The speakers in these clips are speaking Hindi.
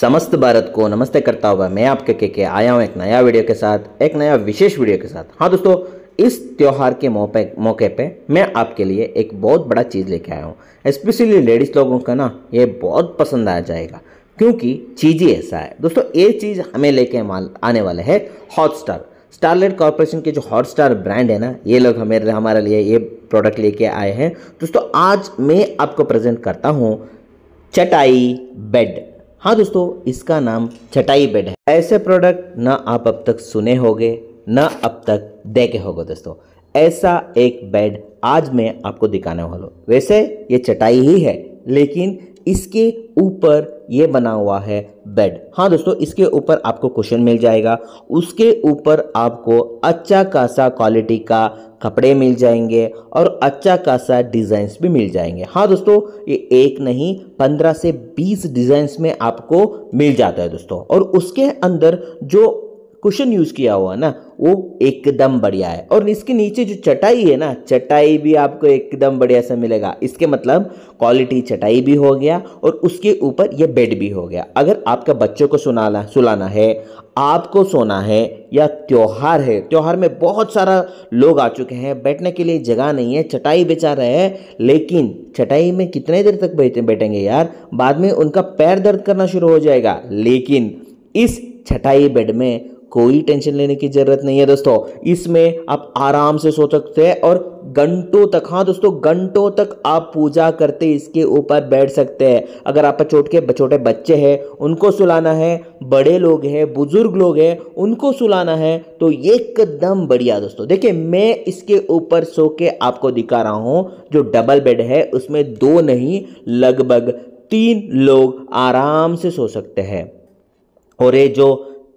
समस्त भारत को नमस्ते करता हुआ मैं आपके के के आया हूँ एक नया वीडियो के साथ एक नया विशेष वीडियो के साथ हाँ दोस्तों इस त्यौहार के मौके मौके पे मैं आपके लिए एक बहुत बड़ा चीज़ लेके आया हूँ स्पेशली लेडीज़ लोगों का ना ये बहुत पसंद आ जाएगा क्योंकि चीज़ ही ऐसा है दोस्तों ये चीज़ हमें लेके आने वाले है हॉटस्टार स्टारलाइट कॉरपोरेशन के जो हॉटस्टार ब्रांड है ना ये लोग हमें हमारे लिए ये प्रोडक्ट लेके आए हैं दोस्तों आज मैं आपको प्रेजेंट करता हूँ चटाई बेड हाँ दोस्तों इसका नाम चटाई बेड है ऐसे प्रोडक्ट ना आप अब तक सुने होंगे ना अब तक देखे होगे दोस्तों ऐसा एक बेड आज मैं आपको दिखाने वाला हूँ वैसे ये चटाई ही है लेकिन इसके ऊपर ये बना हुआ है बेड हाँ दोस्तों इसके ऊपर आपको क्वेश्चन मिल जाएगा उसके ऊपर आपको अच्छा खासा क्वालिटी का कपड़े मिल जाएंगे और अच्छा खासा डिज़ाइंस भी मिल जाएंगे हाँ दोस्तों ये एक नहीं पंद्रह से बीस डिज़ाइंस में आपको मिल जाता है दोस्तों और उसके अंदर जो क्वेश्चन यूज़ किया हुआ ना वो एकदम बढ़िया है और इसके नीचे जो चटाई है ना चटाई भी आपको एकदम बढ़िया सा मिलेगा इसके मतलब क्वालिटी चटाई भी हो गया और उसके ऊपर ये बेड भी हो गया अगर आपका बच्चों को सुनाना सुलाना है आपको सोना है या त्यौहार है त्यौहार में बहुत सारा लोग आ चुके हैं बैठने के लिए जगह नहीं है चटाई बेचा रहे हैं लेकिन चटाई में कितने देर तक बैठे बैठेंगे यार बाद में उनका पैर दर्द करना शुरू हो जाएगा लेकिन इस छटाई बेड में कोई टेंशन लेने की जरूरत नहीं है दोस्तों इसमें आप आराम से सो सकते हैं और घंटों तक हाँ दोस्तों घंटों तक आप पूजा करते इसके ऊपर बैठ सकते हैं अगर आप छोटे छोटे बच्चे हैं उनको सुलाना है बड़े लोग हैं बुजुर्ग लोग हैं उनको सुलाना है तो एकदम बढ़िया दोस्तों देखिए मैं इसके ऊपर सो के आपको दिखा रहा हूँ जो डबल बेड है उसमें दो नहीं लगभग तीन लोग आराम से सो सकते हैं और ये जो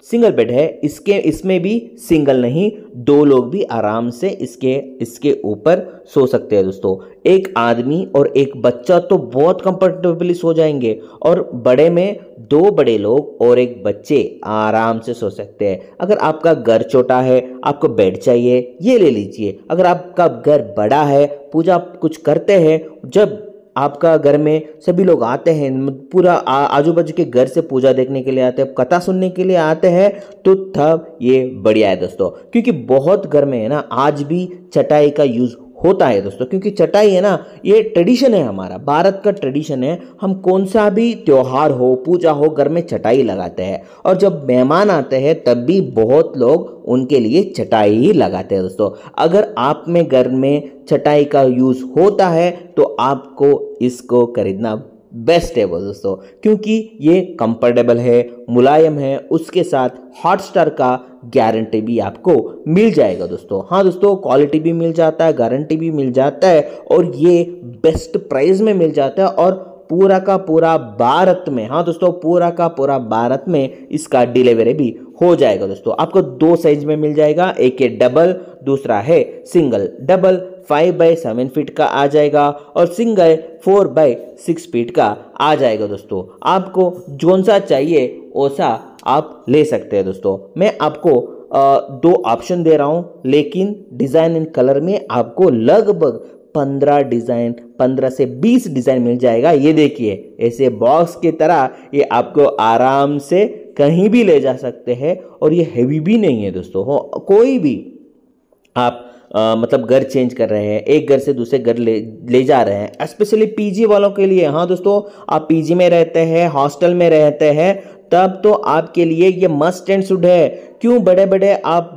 सिंगल बेड है इसके इसमें भी सिंगल नहीं दो लोग भी आराम से इसके इसके ऊपर सो सकते हैं दोस्तों एक आदमी और एक बच्चा तो बहुत कंफर्टेबली सो जाएंगे और बड़े में दो बड़े लोग और एक बच्चे आराम से सो सकते हैं अगर आपका घर छोटा है आपको बेड चाहिए ये ले लीजिए अगर आपका घर बड़ा है पूजा कुछ करते हैं जब आपका घर में सभी लोग आते हैं पूरा आजू बाजू के घर से पूजा देखने के लिए आते हैं कथा सुनने के लिए आते हैं तो तब ये बढ़िया है दोस्तों क्योंकि बहुत घर में है ना आज भी चटाई का यूज़ होता है दोस्तों क्योंकि चटाई है ना ये ट्रेडिशन है हमारा भारत का ट्रेडिशन है हम कौन सा भी त्यौहार हो पूजा हो घर में चटाई लगाते हैं और जब मेहमान आते हैं तब भी बहुत लोग उनके लिए चटाई ही लगाते हैं दोस्तों अगर आप में घर में चटाई का यूज़ होता है तो आपको इसको खरीदना बेस्ट है वो दोस्तों क्योंकि ये कंफर्टेबल है मुलायम है उसके साथ हॉटस्टार का गारंटी भी आपको मिल जाएगा दोस्तों हाँ दोस्तों क्वालिटी भी मिल जाता है गारंटी भी मिल जाता है और ये बेस्ट प्राइस में मिल जाता है और पूरा का पूरा भारत में हाँ दोस्तों पूरा का पूरा भारत में इसका डिलीवरी भी हो जाएगा दोस्तों आपको दो साइज में मिल जाएगा एक है डबल दूसरा है single double five by seven feet का आ जाएगा और single four by six feet का आ जाएगा दोस्तों आपको जौन सा चाहिए ओसा आप ले सकते हैं दोस्तों मैं आपको आ, दो ऑप्शन दे रहा हूँ लेकिन डिज़ाइन एंड कलर में आपको लगभग पंद्रह डिज़ाइन पंद्रह से बीस डिज़ाइन मिल जाएगा ये देखिए ऐसे बॉक्स की तरह ये आपको आराम से कहीं भी ले जा सकते हैं और ये हैवी भी नहीं है दोस्तों हो कोई भी आप आ, मतलब घर चेंज कर रहे हैं एक घर से दूसरे घर ले ले जा रहे हैं स्पेशली पीजी वालों के लिए हाँ दोस्तों आप पीजी में रहते हैं हॉस्टल में रहते हैं तब तो आपके लिए ये मस्ट एंड शुड है क्यों बड़े बड़े आप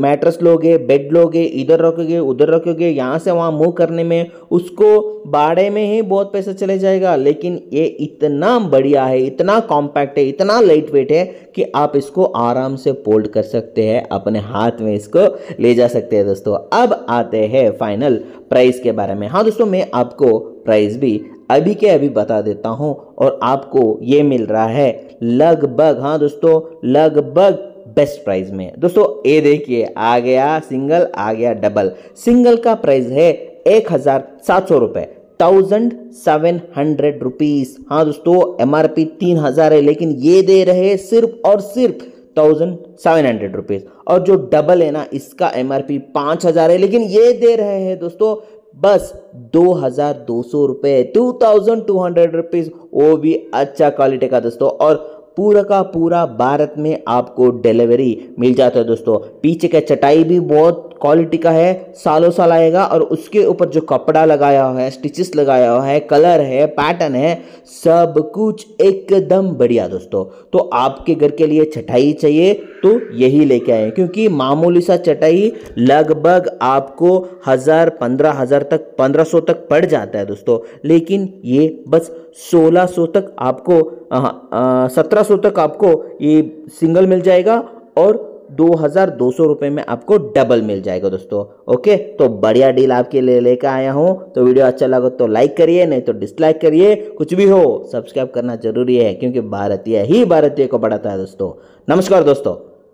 मैट्रस लोगे बेड लोगे इधर रखोगे उधर रखोगे यहाँ से वहाँ मूव करने में उसको बाड़े में ही बहुत पैसा चले जाएगा लेकिन ये इतना बढ़िया है इतना कॉम्पैक्ट है इतना लाइट वेट है कि आप इसको आराम से फोल्ड कर सकते हैं अपने हाथ में इसको ले जा सकते हैं दोस्तों अब आते हैं फाइनल प्राइस के बारे में हाँ दोस्तों मैं आपको प्राइस भी अभी के अभी बता देता हूँ और आपको ये मिल रहा है लगभग हाँ दोस्तों लगभग बेस्ट प्राइस में दोस्तों ये देखिए आ गया सिंगल आ गया डबल सिंगल का प्राइस है एक हज़ार सात सौ रुपये थाउजेंड सेवन हंड्रेड रुपीज़ हाँ दोस्तों एम आर पी तीन हज़ार है लेकिन ये दे रहे सिर्फ और सिर्फ थाउजेंड सेवन हंड्रेड रुपीज़ और जो डबल है ना इसका एम आर पी पाँच हज़ार है लेकिन ये दे रहे हैं दोस्तों बस दो हज़ार दो सौ रुपये two thousand two hundred rupees वो भी अच्छा क्वालिटी का दोस्तों और पूरा का पूरा भारत में आपको डिलीवरी मिल जाता है दोस्तों पीछे का चटाई भी बहुत क्वालिटी का है सालों साल आएगा और उसके ऊपर जो कपड़ा लगाया हुआ है स्टिचेस लगाया हुआ है कलर है पैटर्न है सब कुछ एकदम बढ़िया दोस्तों तो आपके घर के लिए चटाई चाहिए तो यही लेके आए क्योंकि मामूली सा चटाई लगभग आपको हज़ार पंद्रह हज़ार तक पंद्रह सौ तक पड़ जाता है दोस्तों लेकिन ये बस सोलह सौ तक आपको हाँ, सत्रह सौ तक आपको ये सिंगल मिल जाएगा और दो हज़ार दो सौ रुपये में आपको डबल मिल जाएगा दोस्तों ओके तो बढ़िया डील आपके लिए लेकर आया हूँ तो वीडियो अच्छा लगा तो लाइक करिए नहीं तो डिसलाइक करिए कुछ भी हो सब्सक्राइब करना जरूरी है क्योंकि भारतीय ही भारतीय को बढ़ाता है दोस्तों नमस्कार दोस्तों